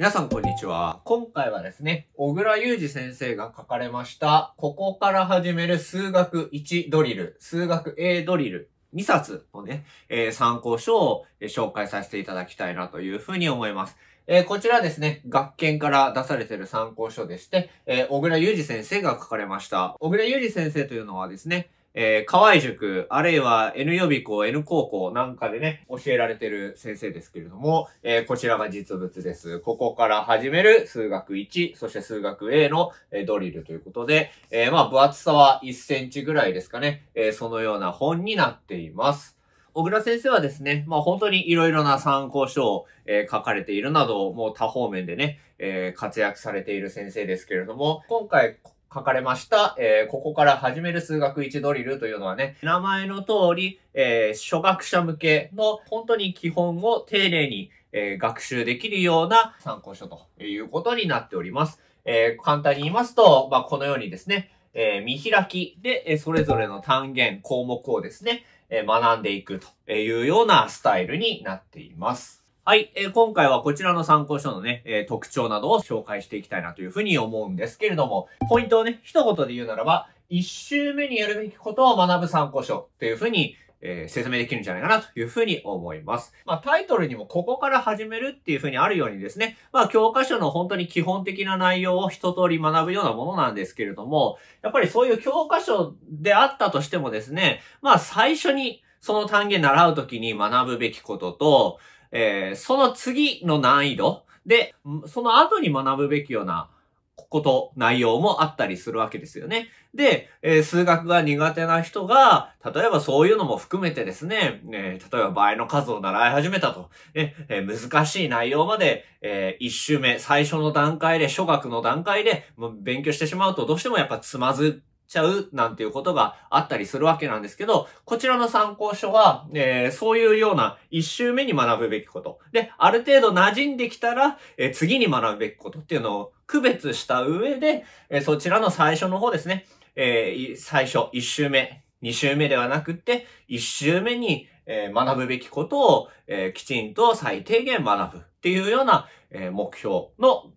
皆さんこんにちは。今回はですね、小倉裕二先生が書かれました、ここから始める数学1ドリル、数学 A ドリル2冊のね、えー、参考書を紹介させていただきたいなというふうに思います。えー、こちらですね、学研から出されている参考書でして、えー、小倉裕二先生が書かれました。小倉裕二先生というのはですね、えー、河合塾、あるいは N 予備校、N 高校なんかでね、教えられてる先生ですけれども、えー、こちらが実物です。ここから始める数学1、そして数学 A の、えー、ドリルということで、えー、まあ、分厚さは1センチぐらいですかね、えー、そのような本になっています。小倉先生はですね、まあ本当にいろいろな参考書を、えー、書かれているなど、もう多方面でね、えー、活躍されている先生ですけれども、今回書かれました、えー、ここから始める数学1ドリルというのはね、名前の通り、えー、初学者向けの本当に基本を丁寧に、えー、学習できるような参考書ということになっております。えー、簡単に言いますと、まあ、このようにですね、えー、見開きで、えー、それぞれの単元、項目をですね、えー、学んでいくというようなスタイルになっています。はい、えー、今回はこちらの参考書のね、えー、特徴などを紹介していきたいなというふうに思うんですけれども、ポイントをね、一言で言うならば、一周目にやるべきことを学ぶ参考書というふうにえー、説明できるんじゃないかなというふうに思います。まあタイトルにもここから始めるっていうふうにあるようにですね、まあ教科書の本当に基本的な内容を一通り学ぶようなものなんですけれども、やっぱりそういう教科書であったとしてもですね、まあ最初にその単元習うときに学ぶべきことと、えー、その次の難易度で、その後に学ぶべきようなこと、内容もあったりするわけですよね。で、えー、数学が苦手な人が、例えばそういうのも含めてですね、えー、例えば倍の数を習い始めたと、えー、難しい内容まで、えー、一周目、最初の段階で、初学の段階で、もう勉強してしまうと、どうしてもやっぱつまずちゃうなんていうことがあったりするわけなんですけど、こちらの参考書は、えー、そういうような一周目に学ぶべきこと。で、ある程度馴染んできたら、えー、次に学ぶべきことっていうのを区別した上で、えー、そちらの最初の方ですね、え最初、一周目、二周目ではなくて、一周目に、え学ぶべきことを、えきちんと最低限学ぶっていうような、え目標の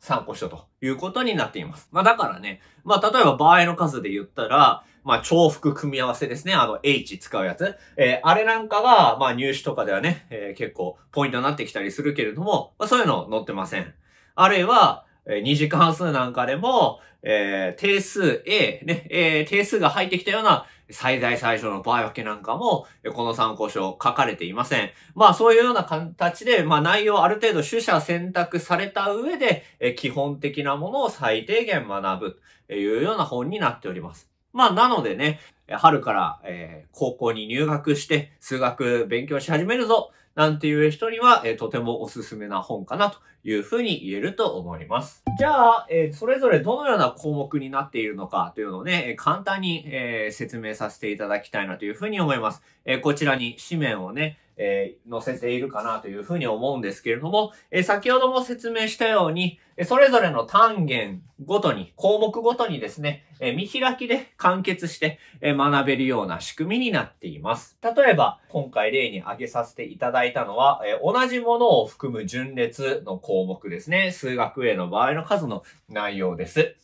参考書ということになっています。まあだからね、まあ例えば場合の数で言ったら、まあ重複組み合わせですね。あの H 使うやつ。えー、あれなんかが、まあ入試とかではね、えー、結構ポイントになってきたりするけれども、まあ、そういうの載ってません。あるいは、えー、二次関数なんかでも、えー、定数 A、ね、えー、定数が入ってきたような、最大最小の場合分けなんかも、この参考書書かれていません。まあそういうような形で、まあ内容ある程度取捨選択された上で、基本的なものを最低限学ぶというような本になっております。まあなのでね、春から、え高校に入学して数学勉強し始めるぞ。なんていう人には、えー、とてもおすすめな本かなというふうに言えると思います。じゃあ、えー、それぞれどのような項目になっているのかというのをね、簡単に、えー、説明させていただきたいなというふうに思います。えこちらに紙面をね、えー、載せているかなというふうに思うんですけれども、えー、先ほども説明したように、それぞれの単元ごとに、項目ごとにですね、え見開きで完結して学べるような仕組みになっています。例えば、今回例に挙げさせていただいたのは、え同じものを含む順列の項目ですね。数学 A の場合の数の内容です。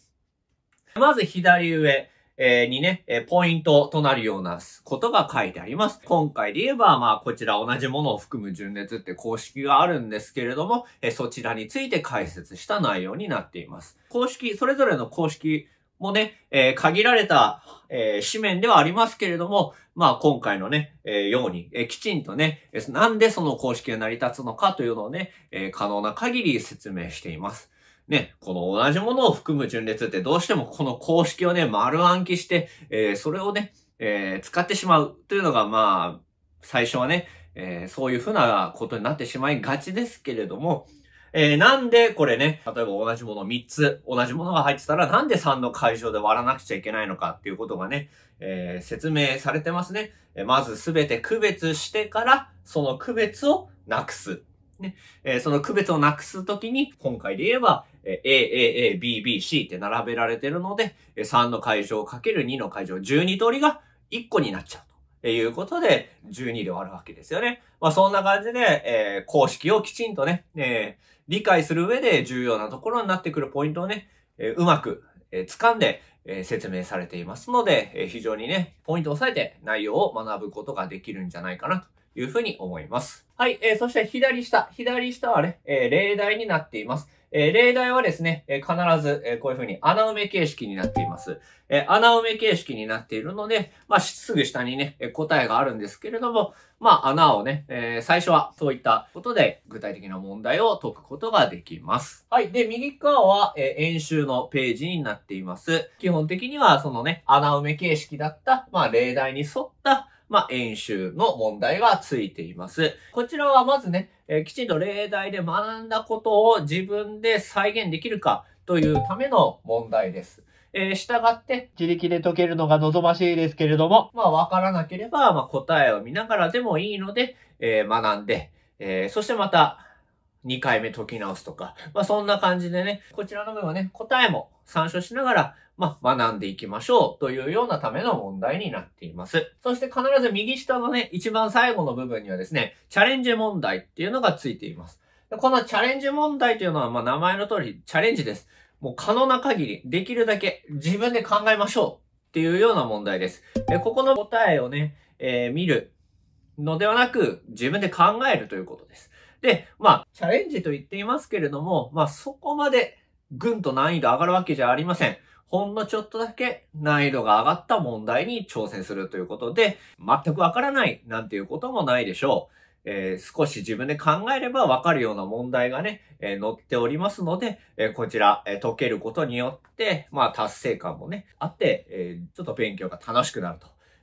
まず左上、えー、にね、えポイントとなるようなことが書いてあります。今回で言えば、まあ、こちら同じものを含む順列って公式があるんですけれども、えそちらについて解説した内容になっています。公式、それぞれの公式もね、えー、限られた、えー、紙面ではありますけれども、まあ今回のね、えー、ように、えー、きちんとね、えなんでその公式が成り立つのかというのをね、え可能な限り説明しています。ね、この同じものを含む順列ってどうしてもこの公式をね、丸暗記して、えー、それをね、えー、使ってしまうというのが、まあ、最初はね、えー、そういうふうなことになってしまいがちですけれども、えー、なんでこれね、例えば同じもの3つ、同じものが入ってたらなんで3の解消で割らなくちゃいけないのかっていうことがね、えー、説明されてますね。まずすべて区別してから、その区別をなくす。ね。えー、その区別をなくすときに、今回で言えば、えー、A、A、A、B、B、C って並べられてるので、3の解消かける2の解消、12通りが1個になっちゃう。ということで、12で割るわけですよね。まあ、そんな感じで、えー、公式をきちんとね、えー、理解する上で重要なところになってくるポイントをね、えー、うまく、えー、掴んで、え説明されていますので、非常にね、ポイントを押さえて内容を学ぶことができるんじゃないかなというふうに思います。はい、えー、そして左下。左下はね、えー、例題になっています。えー、例題はですね、えー、必ず、えー、こういうふうに穴埋め形式になっています。えー、穴埋め形式になっているので、まあ、すぐ下にね、えー、答えがあるんですけれども、まあ、穴をね、えー、最初はそういったことで具体的な問題を解くことができます。はい。で、右側は、えー、演習のページになっています。基本的には、そのね、穴埋め形式だった、まあ、例題に沿った、まあ、演習の問題がついています。こちらはまずね、えー、きちんと例題で学んだことを自分で再現できるかというための問題です。えー、従って、自力で解けるのが望ましいですけれども、まあ、わからなければ、まあ、答えを見ながらでもいいので、えー、学んで、えー、そしてまた、2回目解き直すとか、まあそんな感じでね、こちらの部分はね、答えも参照しながら、まあ、学んでいきましょうというようなための問題になっています。そして必ず右下のね、一番最後の部分にはですね、チャレンジ問題っていうのがついています。このチャレンジ問題というのは、まあ、名前の通りチャレンジです。もう可能な限り、できるだけ自分で考えましょうっていうような問題です。でここの答えをね、えー、見るのではなく、自分で考えるということです。で、まあ、チャレンジと言っていますけれども、まあ、そこまでぐんと難易度上がるわけじゃありません。ほんのちょっとだけ難易度が上がった問題に挑戦するということで、全くわからないなんていうこともないでしょう。えー、少し自分で考えればわかるような問題がね、えー、載っておりますので、えー、こちら、え解けることによって、まあ達成感もね、あって、えちょっと勉強が楽しくなる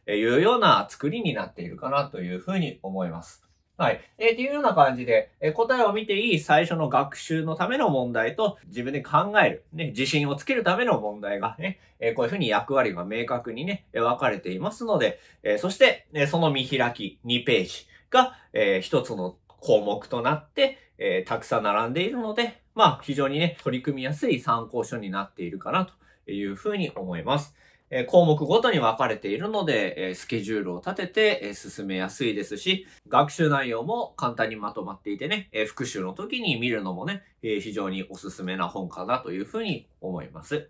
というような作りになっているかなというふうに思います。はい。えー、っていうような感じで、えー、答えを見ていい最初の学習のための問題と、自分で考える、ね、自信をつけるための問題がね、えー、こういうふうに役割が明確にね、え分かれていますので、えそして、ね、その見開き2ページが、え一つの項目となって、えたくさん並んでいるので、まあ、非常にね、取り組みやすい参考書になっているかなというふうに思います。え項目ごとに分かれているので、えスケジュールを立てて、え進めやすいですし、学習内容も簡単にまとまっていてね、え復習の時に見るのもね、え非常におすすめな本かなというふうに思います。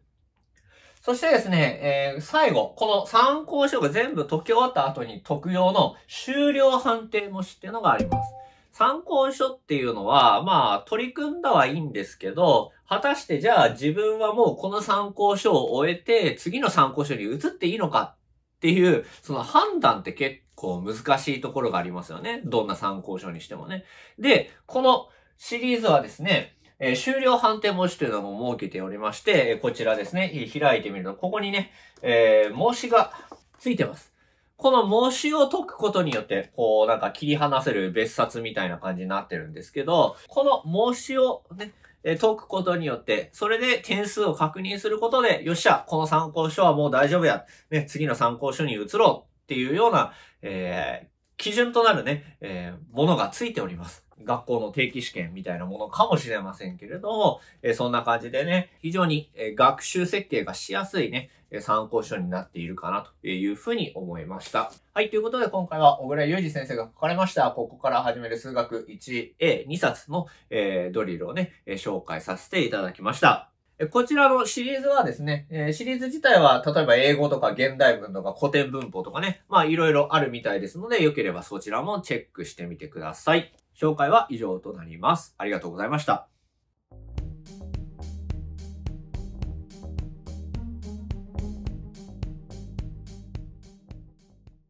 そしてですね、えー、最後、この参考書が全部解き終わった後に特用の終了判定模試っていうのがあります。参考書っていうのは、まあ、取り組んだはいいんですけど、果たしてじゃあ自分はもうこの参考書を終えて、次の参考書に移っていいのかっていう、その判断って結構難しいところがありますよね。どんな参考書にしてもね。で、このシリーズはですね、えー、終了判定文字というのも設けておりまして、こちらですね、開いてみると、ここにね、えー、模がついてます。この申しを解くことによって、こう、なんか切り離せる別冊みたいな感じになってるんですけど、この申しをね、え解くことによって、それで点数を確認することで、よっしゃ、この参考書はもう大丈夫や。ね、次の参考書に移ろうっていうような、え基準となるね、えー、ものがついております。学校の定期試験みたいなものかもしれませんけれども、えー、そんな感じでね、非常に、えー、学習設計がしやすいね、え参考書になっているかなというふうに思いました。はい、ということで今回は小倉祐二先生が書かれました、ここから始める数学 1A2 冊の、えドリルをね、え紹介させていただきました。こちらのシリーズはですね、えシリーズ自体は、例えば英語とか現代文とか古典文法とかね、まあいろいろあるみたいですので、よければそちらもチェックしてみてください。紹介は以上となります。ありがとうございました。